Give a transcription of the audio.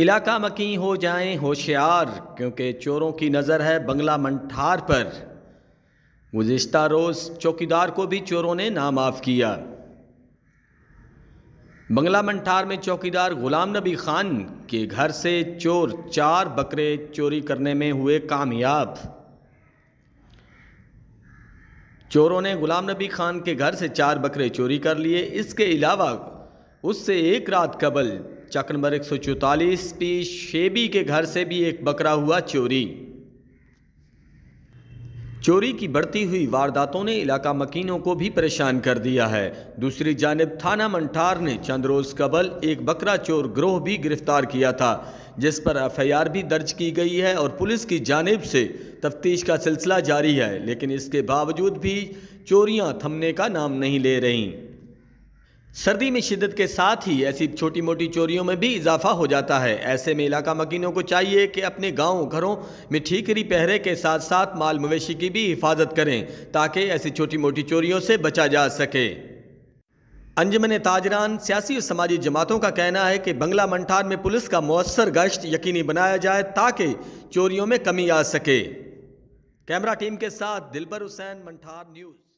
इलाका मकी हो जाएं होशियार क्योंकि चोरों की नज़र है बंगला मंठार पर गुज्त रोज़ चौकीदार को भी चोरों ने नामाफ़ किया बंगला मंठार में चौकीदार ग़ुलाम नबी ख़ान के घर से चोर चार बकरे चोरी करने में हुए कामयाब चोरों ने ग़ुलाम नबी ख़ान के घर से चार बकरे चोरी कर लिए इसके अलावा उससे एक रात कबल चक नंबर एक सौ चौतालीस पी शेबी के घर से भी एक बकरा हुआ चोरी चोरी की बढ़ती हुई वारदातों ने इलाका मकीनों को भी परेशान कर दिया है दूसरी जानब थाना मंठार ने चंद रोज़ कबल एक बकरा चोर ग्रोह भी गिरफ्तार किया था जिस पर एफ आई आर भी दर्ज की गई है और पुलिस की जानब से तफ्तीश का सिलसिला जारी है लेकिन इसके बावजूद भी चोरियां थमने का नाम नहीं ले रहीं सर्दी में शिद्दत के साथ ही ऐसी छोटी मोटी चोरियों में भी इजाफा हो जाता है ऐसे में इलाका मकीनों को चाहिए कि अपने गाँव घरों में ठीकरी पहरे के साथ साथ माल मवेशी की भी हिफाजत करें ताकि ऐसी छोटी मोटी चोरियों से बचा जा सके अंजमन ताजरान सियासी और समाजी जमातों का कहना है कि बंगला मंठार में पुलिस का मौसर गश्त यकीनी बनाया जाए ताकि चोरियों में कमी आ सके कैमरा टीम के साथ दिलबर हुसैन मंठार न्यूज़